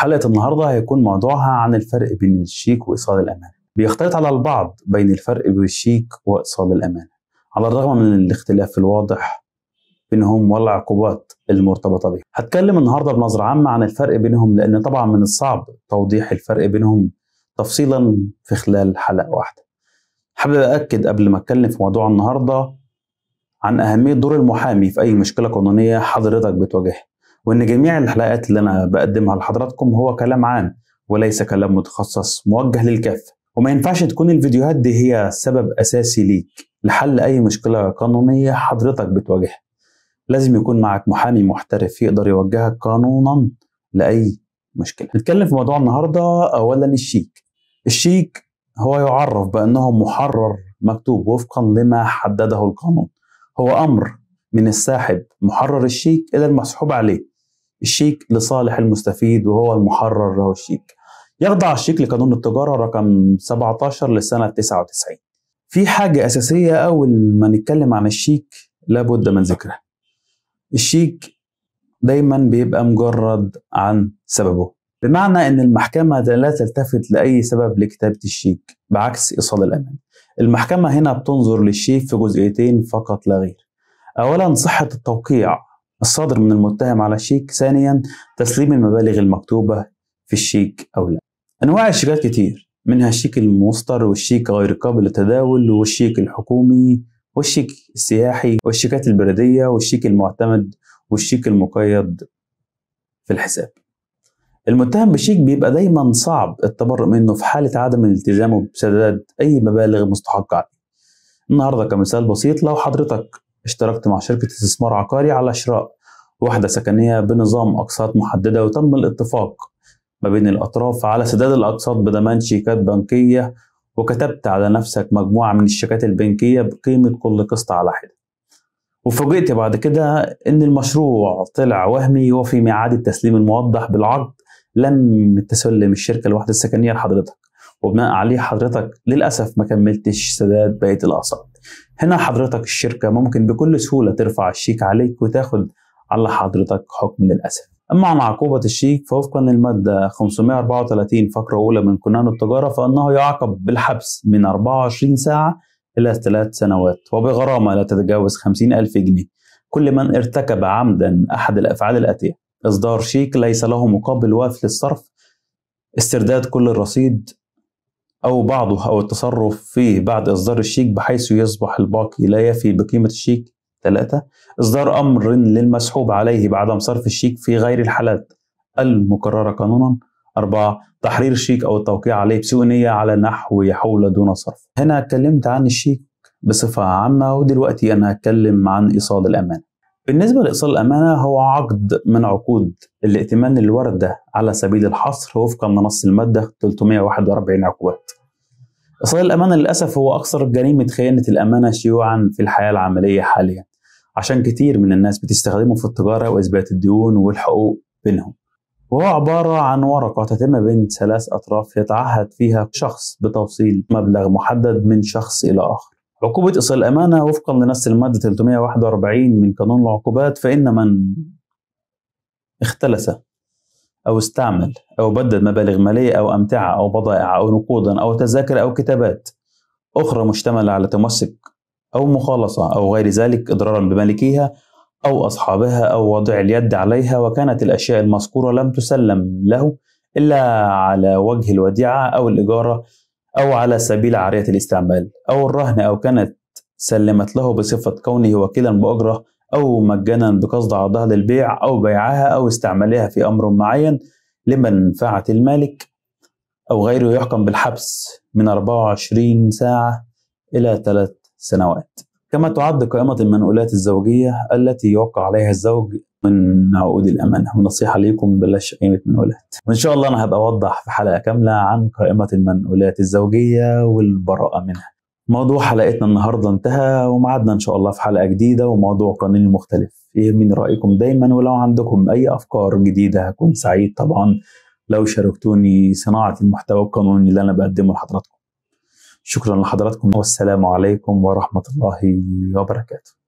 حلقة النهاردة هيكون موضوعها عن الفرق بين الشيك وإيصال الأمانة بيختلط على البعض بين الفرق بين الشيك وإيصال الأمانة على الرغم من الاختلاف الواضح بينهم والعقوبات المرتبطة بهم هتكلم النهاردة بنظرة عامة عن الفرق بينهم لأن طبعا من الصعب توضيح الفرق بينهم تفصيلا في خلال حلقة واحدة حابب أكد قبل ما أتكلم في موضوع النهاردة عن أهمية دور المحامي في أي مشكلة قانونية حضرتك بتواجهها وان جميع الحلقات اللي انا بقدمها لحضراتكم هو كلام عام وليس كلام متخصص موجه للكافه وما ينفعش تكون الفيديوهات دي هي سبب اساسي ليك لحل اي مشكله قانونيه حضرتك بتواجهها لازم يكون معك محامي محترف يقدر يوجهك قانونا لاي مشكله نتكلم في موضوع النهارده اولا الشيك الشيك هو يعرف بانه محرر مكتوب وفقا لما حدده القانون هو امر من الساحب محرر الشيك الى المسحوب عليه الشيك لصالح المستفيد وهو المحرر له الشيك يخضع الشيك لقانون التجارة رقم 17 لسنة 99 في حاجة أساسية أول ما نتكلم عن الشيك لابد من ذكرها الشيك دايما بيبقى مجرد عن سببه بمعنى ان المحكمه لا تلتفت لاي سبب لكتابه الشيك بعكس ايصال الامان المحكمه هنا بتنظر للشيك في جزئيتين فقط لا غير اولا صحه التوقيع الصادر من المتهم على الشيك ثانيا تسليم المبالغ المكتوبة في الشيك أو لا أنواع الشيكات كتير منها الشيك المسطر والشيك غير قابل للتداول والشيك الحكومي والشيك السياحي والشيكات البلدية والشيك المعتمد والشيك المقيد في الحساب المتهم بشيك بيبقى دايما صعب التبرؤ منه في حالة عدم التزامه بسداد أي مبالغ مستحقة عليه النهاردة كمثال بسيط لو حضرتك اشتركت مع شركة استثمار عقاري على شراء وحدة سكنية بنظام أقساط محددة وتم الاتفاق ما بين الأطراف على سداد الأقساط بضمان شيكات بنكية وكتبت على نفسك مجموعة من الشيكات البنكية بقيمة كل قسط على حدة وفوجئت بعد كده إن المشروع طلع وهمي وفي ميعاد التسليم الموضح بالعقد لم تسلم الشركة الوحدة السكنية لحضرتك وبناء عليه حضرتك للأسف ما كملتش سداد بقية الأقساط هنا حضرتك الشركة ممكن بكل سهولة ترفع الشيك عليك وتاخد على حضرتك حكم للأسف أما عن عقوبة الشيك فوفقا للمادة 534 فقرة أولى من قانون التجارة فإنه يعاقب بالحبس من 24 ساعة إلى 3 سنوات وبغرامة لا تتجاوز 50 ألف جنيه كل من ارتكب عمدا أحد الأفعال الآتية إصدار شيك ليس له مقابل وافي للصرف استرداد كل الرصيد أو بعضه أو التصرف فيه بعد إصدار الشيك بحيث يصبح الباقي لا يفي بقيمة الشيك ثلاثة إصدار أمر للمسحوب عليه بعدم صرف الشيك في غير الحالات المقررة قانونا أربعة تحرير الشيك أو التوقيع عليه بسوء نية على نحو يحول دون صرف هنا اتكلمت عن الشيك بصفة عامة ودلوقتي أنا هتكلم عن إيصال الأمانة بالنسبة لإيصال الأمانة هو عقد من عقود الائتمان الوردة على سبيل الحصر وفقا لنص المادة 341 عقود. إيصال الأمانة للأسف هو أكثر جريمة خيانة الأمانة شيوعا في الحياة العملية حاليا عشان كتير من الناس بتستخدمه في التجارة وإثبات الديون والحقوق بينهم. وهو عبارة عن ورقة تتم بين ثلاث أطراف يتعهد فيها شخص بتوصيل مبلغ محدد من شخص إلى آخر عقوبة إيصال الأمانة وفقا لنص المادة 341 من قانون العقوبات فإن من اختلس أو استعمل أو بدد مبالغ مالية أو أمتعة أو بضائع أو نقودا أو تذاكر أو كتابات أخرى مشتملة على تمسك أو مخالصة أو غير ذلك إضرارا بمالكيها أو أصحابها أو وضع اليد عليها وكانت الأشياء المذكورة لم تسلم له إلا على وجه الوديعة أو الإجارة أو على سبيل عارية الاستعمال أو الرهن أو كانت سلمت له بصفة كونه وكيلا بأجرة أو مجانا بقصد عرضها للبيع أو بيعها أو استعمالها في أمر معين لمنفعة المالك أو غيره يحكم بالحبس من 24 ساعة إلى 3 سنوات كما تعد قائمة المنقولات الزوجية التي يوقع عليها الزوج من عقود الامانه ونصيحه ليكم بلاش قيمه منقولات وان شاء الله انا هبقى اوضح في حلقه كامله عن قائمه المنقولات الزوجيه والبراءه منها موضوع حلقتنا النهارده انتهى ومعدنا ان شاء الله في حلقه جديده وموضوع قانوني مختلف يهمني رايكم دايما ولو عندكم اي افكار جديده هكون سعيد طبعا لو شاركتوني صناعه المحتوى القانوني اللي انا بقدمه لحضراتكم شكرا لحضراتكم والسلام عليكم ورحمه الله وبركاته